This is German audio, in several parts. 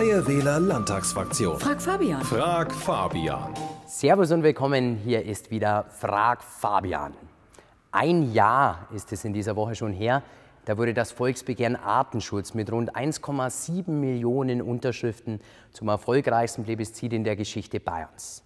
Freie Wähler Landtagsfraktion. Frag Fabian. Frag Fabian. Servus und willkommen. Hier ist wieder Frag Fabian. Ein Jahr ist es in dieser Woche schon her. Da wurde das Volksbegehren Artenschutz mit rund 1,7 Millionen Unterschriften zum erfolgreichsten Plebiszit in der Geschichte Bayerns.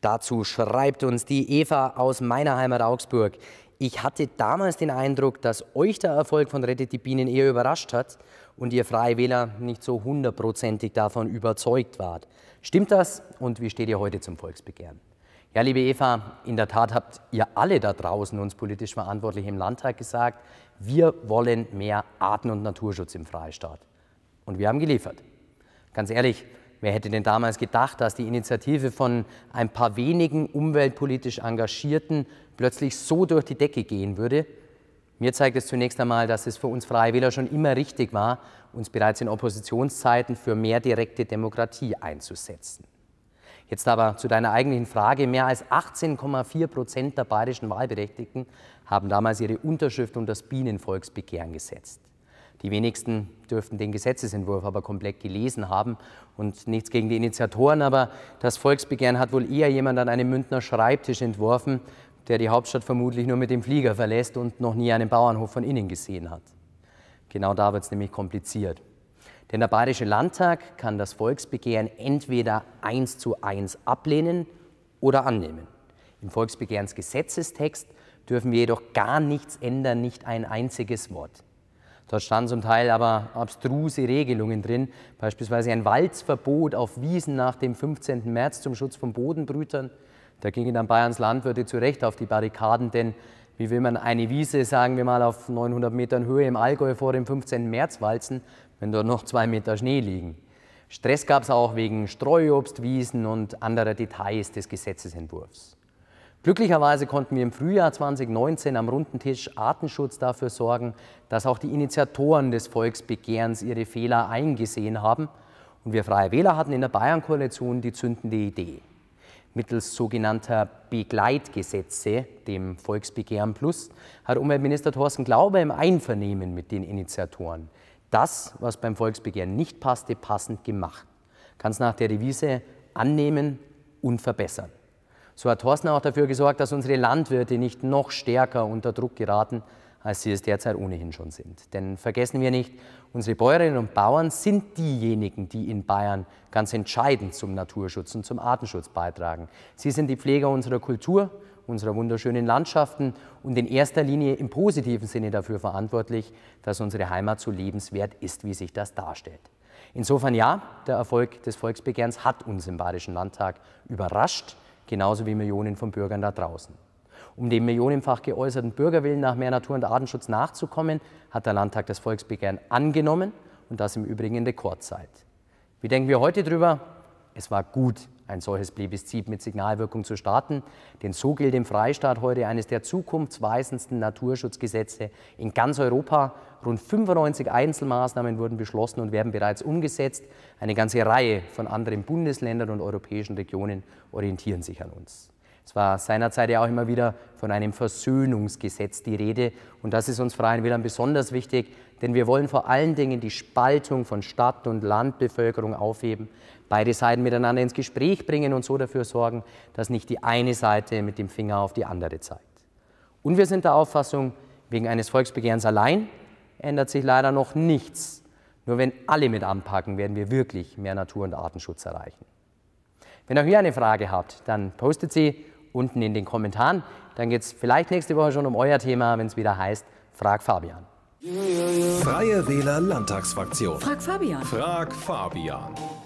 Dazu schreibt uns die Eva aus meiner Heimat Augsburg. Ich hatte damals den Eindruck, dass euch der Erfolg von Rettet die Bienen eher überrascht hat und ihr Freie Wähler nicht so hundertprozentig davon überzeugt wart. Stimmt das und wie steht ihr heute zum Volksbegehren? Ja, liebe Eva, in der Tat habt ihr alle da draußen uns politisch verantwortlich im Landtag gesagt, wir wollen mehr Arten- und Naturschutz im Freistaat. Und wir haben geliefert. Ganz ehrlich, Wer hätte denn damals gedacht, dass die Initiative von ein paar wenigen umweltpolitisch Engagierten plötzlich so durch die Decke gehen würde? Mir zeigt es zunächst einmal, dass es für uns Freie Wähler schon immer richtig war, uns bereits in Oppositionszeiten für mehr direkte Demokratie einzusetzen. Jetzt aber zu deiner eigentlichen Frage. Mehr als 18,4 Prozent der bayerischen Wahlberechtigten haben damals ihre Unterschrift und das Bienenvolksbegehren gesetzt. Die wenigsten dürften den Gesetzesentwurf aber komplett gelesen haben und nichts gegen die Initiatoren, aber das Volksbegehren hat wohl eher jemand an einem Münchner Schreibtisch entworfen, der die Hauptstadt vermutlich nur mit dem Flieger verlässt und noch nie einen Bauernhof von innen gesehen hat. Genau da wird es nämlich kompliziert. Denn der Bayerische Landtag kann das Volksbegehren entweder eins zu eins ablehnen oder annehmen. Im Volksbegehrensgesetzestext dürfen wir jedoch gar nichts ändern, nicht ein einziges Wort. Dort standen zum Teil aber abstruse Regelungen drin, beispielsweise ein Walzverbot auf Wiesen nach dem 15. März zum Schutz von Bodenbrütern. Da gingen dann Bayerns Landwirte zu Recht auf die Barrikaden, denn wie will man eine Wiese, sagen wir mal, auf 900 Metern Höhe im Allgäu vor dem 15. März walzen, wenn dort noch zwei Meter Schnee liegen? Stress gab es auch wegen Streuobstwiesen und anderer Details des Gesetzesentwurfs. Glücklicherweise konnten wir im Frühjahr 2019 am runden Tisch Artenschutz dafür sorgen, dass auch die Initiatoren des Volksbegehrens ihre Fehler eingesehen haben. Und wir Freie Wähler hatten in der Bayern-Koalition die zündende Idee. Mittels sogenannter Begleitgesetze, dem Volksbegehren Plus, hat Umweltminister Thorsten Glaube im Einvernehmen mit den Initiatoren das, was beim Volksbegehren nicht passte, passend gemacht. Ganz nach der Devise annehmen und verbessern. So hat Thorsten auch dafür gesorgt, dass unsere Landwirte nicht noch stärker unter Druck geraten, als sie es derzeit ohnehin schon sind. Denn vergessen wir nicht, unsere Bäuerinnen und Bauern sind diejenigen, die in Bayern ganz entscheidend zum Naturschutz und zum Artenschutz beitragen. Sie sind die Pfleger unserer Kultur, unserer wunderschönen Landschaften und in erster Linie im positiven Sinne dafür verantwortlich, dass unsere Heimat so lebenswert ist, wie sich das darstellt. Insofern ja, der Erfolg des Volksbegehrens hat uns im Bayerischen Landtag überrascht genauso wie Millionen von Bürgern da draußen. Um dem millionenfach geäußerten Bürgerwillen nach mehr Natur- und Artenschutz nachzukommen, hat der Landtag das Volksbegehren angenommen und das im Übrigen in Rekordzeit. Wie denken wir heute drüber? Es war gut, ein solches Plebiszit mit Signalwirkung zu starten, denn so gilt im Freistaat heute eines der zukunftsweisendsten Naturschutzgesetze in ganz Europa. Rund 95 Einzelmaßnahmen wurden beschlossen und werden bereits umgesetzt. Eine ganze Reihe von anderen Bundesländern und europäischen Regionen orientieren sich an uns. Es war seinerzeit ja auch immer wieder von einem Versöhnungsgesetz die Rede. Und das ist uns Freien Wählern besonders wichtig, denn wir wollen vor allen Dingen die Spaltung von Stadt- und Landbevölkerung aufheben, beide Seiten miteinander ins Gespräch bringen und so dafür sorgen, dass nicht die eine Seite mit dem Finger auf die andere zeigt. Und wir sind der Auffassung, wegen eines Volksbegehrens allein ändert sich leider noch nichts. Nur wenn alle mit anpacken, werden wir wirklich mehr Natur- und Artenschutz erreichen. Wenn auch ihr eine Frage habt, dann postet sie unten in den Kommentaren. Dann geht es vielleicht nächste Woche schon um euer Thema, wenn es wieder heißt, frag Fabian. Freie Wähler Landtagsfraktion. Frag Fabian. Frag Fabian.